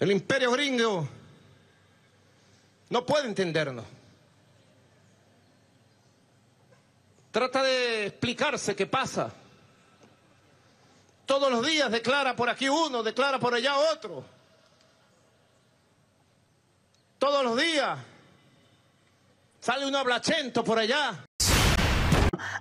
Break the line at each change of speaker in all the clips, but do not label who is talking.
El imperio gringo no puede entendernos. Trata de explicarse qué pasa. Todos los días declara por aquí uno, declara por allá otro. Todos los días sale un hablachento por allá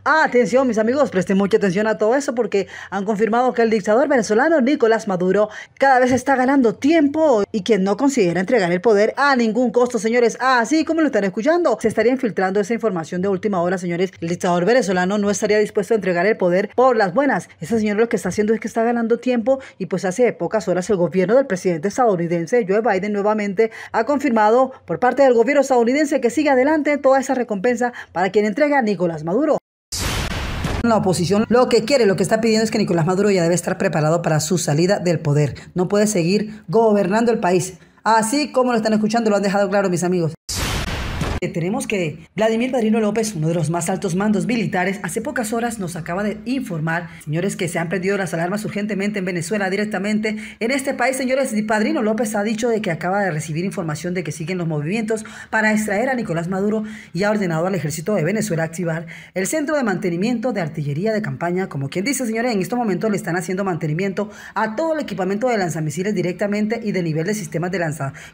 atención, mis amigos, presten mucha atención a todo eso porque han confirmado que el dictador venezolano Nicolás Maduro cada vez está ganando tiempo y que no considera entregar el poder a ningún costo, señores. Así como lo están escuchando, se estaría infiltrando esa información de última hora, señores. El dictador venezolano no estaría dispuesto a entregar el poder por las buenas. Ese señor lo que está haciendo es que está ganando tiempo y pues hace pocas horas el gobierno del presidente estadounidense Joe Biden nuevamente ha confirmado por parte del gobierno estadounidense que sigue adelante toda esa recompensa para quien entrega a Nicolás Maduro la oposición lo que quiere, lo que está pidiendo es que Nicolás Maduro ya debe estar preparado para su salida del poder. No puede seguir gobernando el país. Así como lo están escuchando, lo han dejado claro mis amigos tenemos que Vladimir Padrino López, uno de los más altos mandos militares, hace pocas horas nos acaba de informar, señores, que se han prendido las alarmas urgentemente en Venezuela directamente. En este país, señores, Padrino López ha dicho de que acaba de recibir información de que siguen los movimientos para extraer a Nicolás Maduro y ha ordenado al ejército de Venezuela activar el centro de mantenimiento de artillería de campaña. Como quien dice, señores, en estos momentos le están haciendo mantenimiento a todo el equipamiento de lanzamisiles directamente y de nivel de sistemas de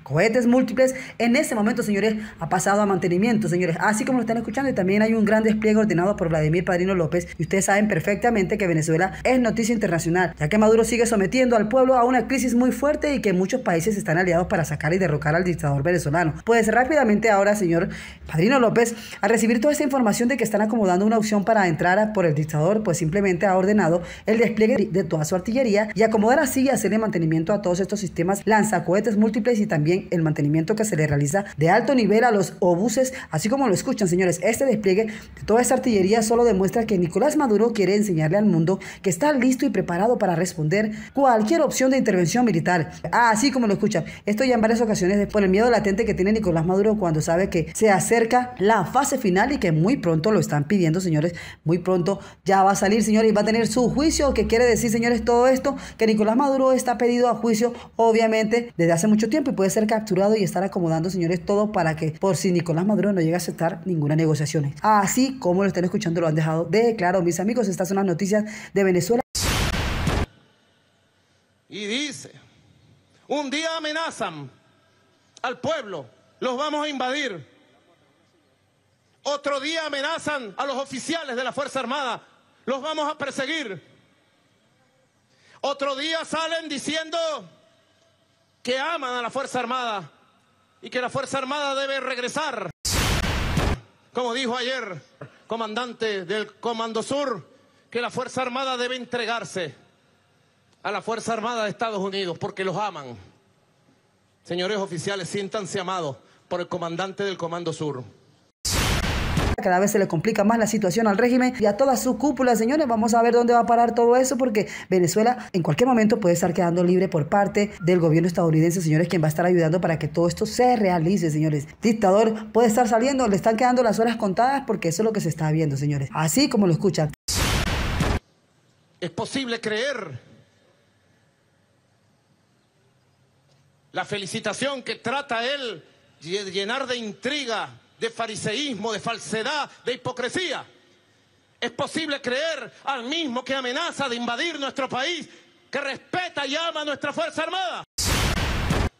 cohetes múltiples. En este momento, señores, ha pasado a mantener mantenimiento, señores. Así como lo están escuchando, y también hay un gran despliegue ordenado por Vladimir Padrino López. Y ustedes saben perfectamente que Venezuela es noticia internacional, ya que Maduro sigue sometiendo al pueblo a una crisis muy fuerte y que muchos países están aliados para sacar y derrocar al dictador venezolano. Pues rápidamente ahora, señor Padrino López, a recibir toda esta información de que están acomodando una opción para entrar por el dictador, pues simplemente ha ordenado el despliegue de toda su artillería y acomodar así y hacerle mantenimiento a todos estos sistemas lanzacohetes múltiples y también el mantenimiento que se le realiza de alto nivel a los obuses así como lo escuchan, señores. Este despliegue de toda esta artillería solo demuestra que Nicolás Maduro quiere enseñarle al mundo que está listo y preparado para responder cualquier opción de intervención militar. Ah, así como lo escuchan. Esto ya en varias ocasiones por el miedo latente que tiene Nicolás Maduro cuando sabe que se acerca la fase final y que muy pronto lo están pidiendo, señores. Muy pronto ya va a salir, señores, y va a tener su juicio. ¿Qué quiere decir, señores, todo esto? Que Nicolás Maduro está pedido a juicio, obviamente, desde hace mucho tiempo y puede ser capturado y estar acomodando, señores, todo para que por si Nicolás Nicolás Maduro no llega a aceptar ninguna negociación. Así como lo están escuchando, lo han dejado de claro, mis amigos. Estas son las noticias de Venezuela.
Y dice, un día amenazan al pueblo, los vamos a invadir. Otro día amenazan a los oficiales de la Fuerza Armada, los vamos a perseguir. Otro día salen diciendo que aman a la Fuerza Armada, y que la Fuerza Armada debe regresar. Como dijo ayer comandante del Comando Sur, que la Fuerza Armada debe entregarse a la Fuerza Armada de Estados Unidos porque los aman. Señores oficiales, siéntanse amados por el comandante del Comando Sur.
Cada vez se le complica más la situación al régimen y a toda su cúpula, señores. Vamos a ver dónde va a parar todo eso porque Venezuela en cualquier momento puede estar quedando libre por parte del gobierno estadounidense, señores, quien va a estar ayudando para que todo esto se realice, señores. Dictador puede estar saliendo, le están quedando las horas contadas porque eso es lo que se está viendo, señores. Así como lo escuchan.
Es posible creer la felicitación que trata él de llenar de intriga de fariseísmo, de falsedad, de hipocresía. Es posible creer al mismo que amenaza de invadir nuestro país, que respeta y ama a nuestra Fuerza Armada.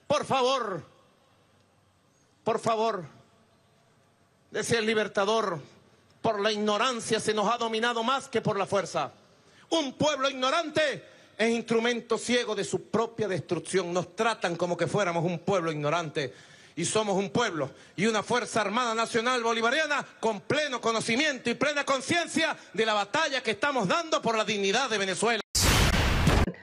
Por favor, por favor, decía el libertador, por la ignorancia se nos ha dominado más que por la fuerza. Un pueblo ignorante es instrumento ciego de su propia destrucción. Nos tratan como que fuéramos un pueblo ignorante y somos un pueblo y una Fuerza Armada Nacional Bolivariana con pleno conocimiento y plena conciencia de la batalla que estamos dando por la dignidad de Venezuela.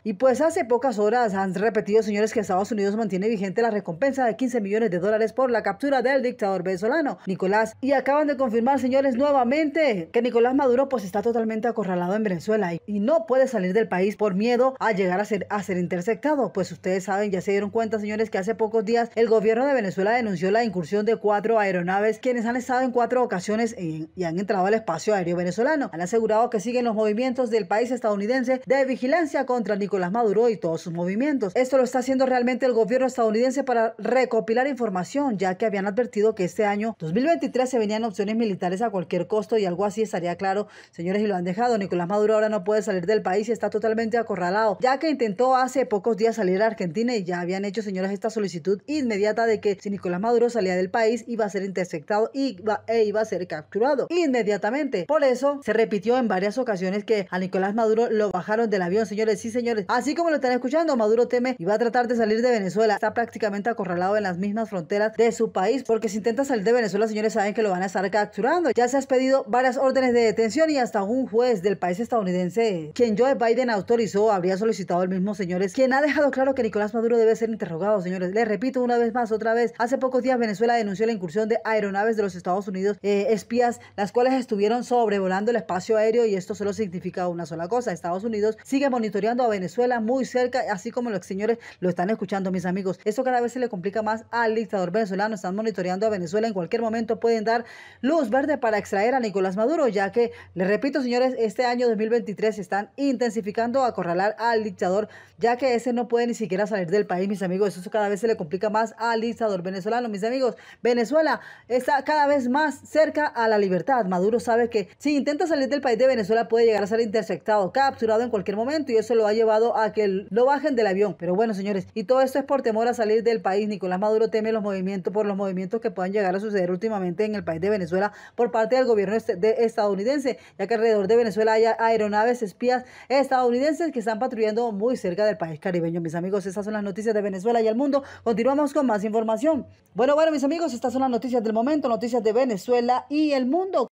Y pues hace pocas horas han repetido, señores, que Estados Unidos mantiene vigente la recompensa de 15 millones de dólares por la captura del dictador venezolano, Nicolás. Y acaban de confirmar, señores, nuevamente que Nicolás Maduro pues está totalmente acorralado en Venezuela y, no puede salir del país por miedo a llegar a ser, ser interceptado. Pues ustedes saben, ya se dieron cuenta, señores, que hace pocos días el gobierno de Venezuela denunció la incursión de cuatro aeronaves quienes han estado en cuatro ocasiones y han entrado al espacio aéreo venezolano. Han asegurado que siguen los movimientos del país estadounidense de vigilancia contra Nicolás Nicolás Maduro y todos sus movimientos. Esto lo está haciendo realmente el gobierno estadounidense para recopilar información, ya que habían advertido que este año 2023 se venían opciones militares a cualquier costo y algo así estaría claro, señores, y lo han dejado. Nicolás Maduro ahora no puede salir del país y está totalmente acorralado, ya que intentó hace pocos días salir a Argentina y ya habían hecho, señores, esta solicitud inmediata de que si Nicolás Maduro salía del país iba a ser interceptado y e iba a ser capturado inmediatamente. Por eso se repitió en varias ocasiones que a Nicolás Maduro lo bajaron del avión, señores, sí, señores, Así como lo están escuchando, Maduro teme y va a tratar de salir de Venezuela. Está prácticamente acorralado en las mismas fronteras de su país, porque si intenta salir de Venezuela, señores, saben que lo van a estar capturando. Ya se han pedido varias órdenes de detención y hasta un juez del país estadounidense, quien Joe Biden autorizó, habría solicitado el mismo, señores, quien ha dejado claro que Nicolás Maduro debe ser interrogado, señores. Les repito una vez más, otra vez, hace pocos días Venezuela denunció la incursión de aeronaves de los Estados Unidos, eh, espías, las cuales estuvieron sobrevolando el espacio aéreo y esto solo significa una sola cosa. Estados Unidos sigue monitoreando a Venezuela Venezuela muy cerca, así como los señores lo están escuchando, mis amigos. Eso cada vez se le complica más al dictador venezolano. Están monitoreando a Venezuela. En cualquier momento pueden dar luz verde para extraer a Nicolás Maduro, ya que, les repito, señores, este año 2023 están intensificando a acorralar al dictador, ya que ese no puede ni siquiera salir del país, mis amigos. Eso cada vez se le complica más al dictador venezolano, mis amigos. Venezuela está cada vez más cerca a la libertad. Maduro sabe que si intenta salir del país de Venezuela puede llegar a ser interceptado, capturado en cualquier momento y eso lo ha llevado a que lo bajen del avión. Pero bueno, señores, y todo esto es por temor a salir del país. Nicolás Maduro teme los movimientos por los movimientos que puedan llegar a suceder últimamente en el país de Venezuela por parte del gobierno este, estadounidense, ya que alrededor de Venezuela hay aeronaves espías estadounidenses que están patrullando muy cerca del país caribeño. Mis amigos, esas son las noticias de Venezuela y el mundo. Continuamos con más información. Bueno, bueno, mis amigos, estas son las noticias del momento, noticias de Venezuela y el mundo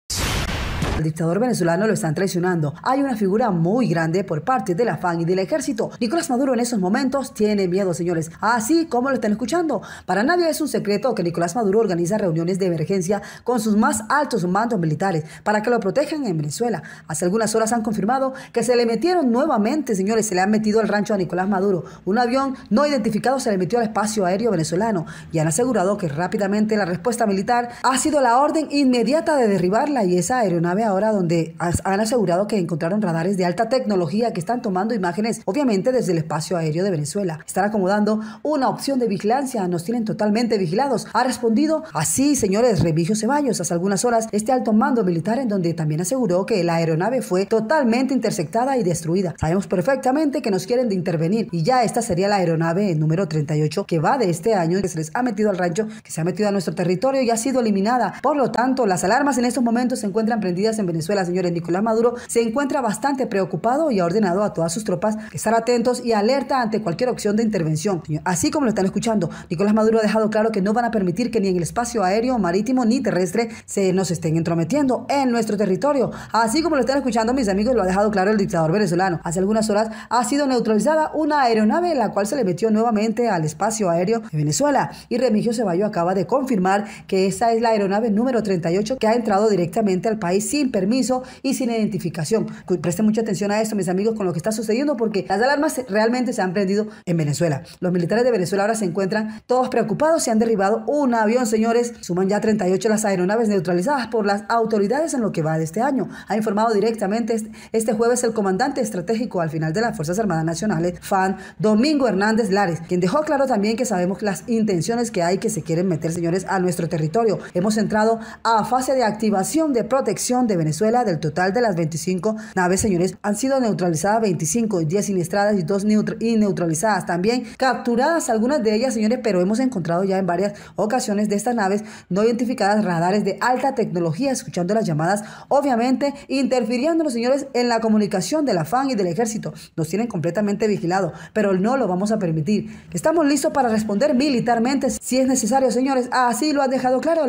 dictador venezolano lo están traicionando. Hay una figura muy grande por parte de la FAN y del ejército. Nicolás Maduro en esos momentos tiene miedo, señores. Así como lo están escuchando. Para nadie es un secreto que Nicolás Maduro organiza reuniones de emergencia con sus más altos mandos militares para que lo protejan en Venezuela. Hace algunas horas han confirmado que se le metieron nuevamente, señores, se le han metido al rancho a Nicolás Maduro. Un avión no identificado se le metió al espacio aéreo venezolano y han asegurado que rápidamente la respuesta militar ha sido la orden inmediata de derribarla y esa aeronave ahora donde han asegurado que encontraron radares de alta tecnología que están tomando imágenes, obviamente desde el espacio aéreo de Venezuela. Están acomodando una opción de vigilancia, nos tienen totalmente vigilados. Ha respondido así, señores, Remigio Ceballos, hace algunas horas, este alto mando militar en donde también aseguró que la aeronave fue totalmente interceptada y destruida. Sabemos perfectamente que nos quieren intervenir y ya esta sería la aeronave número 38 que va de este año, que se les ha metido al rancho, que se ha metido a nuestro territorio y ha sido eliminada. Por lo tanto, las alarmas en estos momentos se encuentran prendidas en Venezuela, señores, Nicolás Maduro se encuentra bastante preocupado y ha ordenado a todas sus tropas estar atentos y alerta ante cualquier opción de intervención. Así como lo están escuchando, Nicolás Maduro ha dejado claro que no van a permitir que ni en el espacio aéreo, marítimo ni terrestre se nos estén entrometiendo en nuestro territorio. Así como lo están escuchando, mis amigos, lo ha dejado claro el dictador venezolano. Hace algunas horas ha sido neutralizada una aeronave, la cual se le metió nuevamente al espacio aéreo de Venezuela. Y Remigio Ceballo acaba de confirmar que esa es la aeronave número 38 que ha entrado directamente al país sin permiso y sin identificación. Presten mucha atención a esto, mis amigos, con lo que está sucediendo, porque las alarmas realmente se han prendido en Venezuela. Los militares de Venezuela ahora se encuentran todos preocupados, se han derribado un avión, señores. Suman ya 38 las aeronaves neutralizadas por las autoridades en lo que va de este año. Ha informado directamente este, este jueves el comandante estratégico al final de las Fuerzas Armadas Nacionales, FAN, Domingo Hernández Lares, quien dejó claro también que sabemos las intenciones que hay que se quieren meter, señores, a nuestro territorio. Hemos entrado a fase de activación de protección de Venezuela. Del total de las 25 naves, señores, han sido neutralizadas 25, 10 siniestradas y 2 y neutralizadas. También capturadas algunas de ellas, señores, pero hemos encontrado ya en varias ocasiones de estas naves no identificadas radares de alta tecnología, escuchando las llamadas, obviamente interfiriendo, señores, en la comunicación del afán y del ejército. Nos tienen completamente vigilado, pero no lo vamos a permitir. Estamos listos para responder militarmente si es necesario, señores. Así lo ha dejado claro.